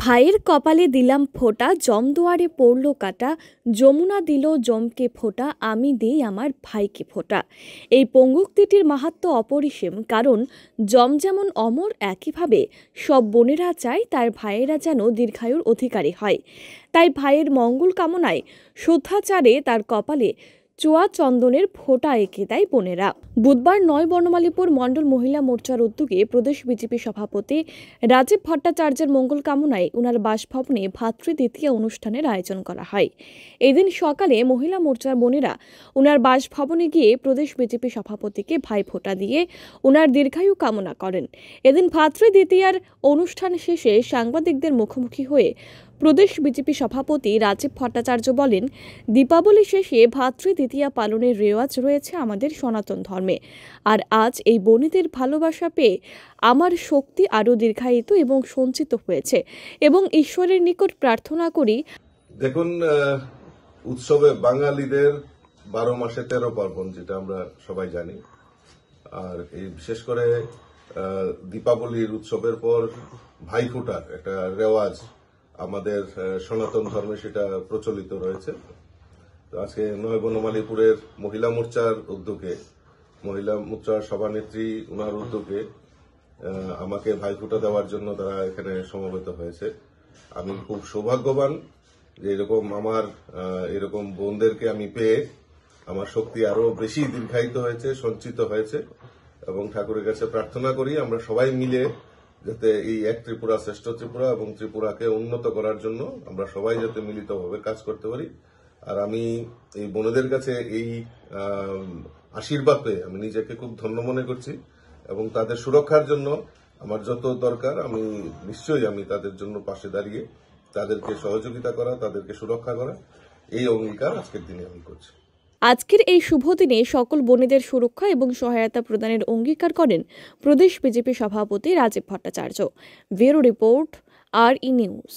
ভাইয়ের কপালে দিলাম ফোঁটা জমদুয়ারে পড়ল কাটা যমুনা দিল জমকে ফোঁটা আমি দেই আমার ভাইকে ফোঁটা এই পঙ্গুক্তিটির মাহাত্ম অপরিসীম কারণ জম যেমন অমর একইভাবে সব বোনেরা চায় তার ভাইয়েরা যেন দীর্ঘায়ুর অধিকারী হয় তাই ভাইয়ের মঙ্গল কামনায় শ্রদ্ধাচারে তার কপালে চোয়া চন্দনের ফোটা এঁকে দেয় বোনেরা বুধবার নয় বর্ণমালীপুর মণ্ডল মহিলা মোর্চার উদ্যোগে প্রদেশ বিজেপি সভাপতি রাজীব ভট্টাচার্যের মঙ্গল কামনায় উনার বাসভবনে দ্বিতীয় অনুষ্ঠানের আয়োজন করা হয় এদিন সকালে মহিলা মোর্চার বোনেরা উনার বাসভবনে গিয়ে প্রদেশ বিজেপি সভাপতিকে ভাই ফোটা দিয়ে উনার দীর্ঘায়ু কামনা করেন এদিন দ্বিতীয়ার অনুষ্ঠান শেষে সাংবাদিকদের মুখোমুখি হয়ে প্রদেশ বিজেপি সভাপতি রাজীব ভট্টাচার্য বলেন দীপাবলি শেষে দ্বিতীয়া পালনের রেওয়াজ রয়েছে আমাদের সনাতন ধর্মে আর আজ এই বনিদের ভালোবাসা পেয়ে আমার শক্তি আরও দীর্ঘায়িত এবং সঞ্চিত হয়েছে এবং ঈশ্বরের নিকট প্রার্থনা করি দেখুন উৎসবে বাঙালিদের বারো মাসে তেরো পার্বণ যেটা আমরা সবাই জানি আর এই বিশেষ করে দীপাবলির উৎসবের পর ভাইফুটার একটা রেওয়াজ আমাদের সনাতন ধর্মে সেটা প্রচলিত রয়েছে তো আজকে নয় বনমালীপুরের মহিলা মোর্চার উদ্যোগে মহিলা মোর্চার সভানেত্রী ওনার উদ্যোগে আমাকে ভাইফোঁটা দেওয়ার জন্য তারা এখানে সমবেত হয়েছে আমি খুব সৌভাগ্যবান যে এরকম আমার এরকম বোনদেরকে আমি পেয়ে আমার শক্তি আরো বেশি দীর্ঘায়িত হয়েছে সঞ্চিত হয়েছে এবং ঠাকুরের কাছে প্রার্থনা করি আমরা সবাই মিলে যাতে এই এক ত্রিপুরা শ্রেষ্ঠ ত্রিপুরা এবং ত্রিপুরাকে উন্নত করার জন্য আমরা সবাই যাতে মিলিতভাবে কাজ করতে পারি আর আমি এই বোনেদের কাছে এই আশীর্বাদ পেয়ে আমি নিজেকে খুব ধন্য মনে করছি এবং তাদের সুরক্ষার জন্য আমার যত দরকার আমি নিশ্চয়ই আমি তাদের জন্য পাশে দাঁড়িয়ে তাদেরকে সহযোগিতা করা তাদেরকে সুরক্ষা করা এই অঙ্গীকার আজকের দিনে আমি করছি আজকের এই শুভ দিনে সকল বনেদের সুরক্ষা এবং সহায়তা প্রদানের অঙ্গীকার করেন প্রদেশ বিজেপি সভাপতি রাজীব ভট্টাচার্য ব্যুরো রিপোর্ট আর ই নিউজ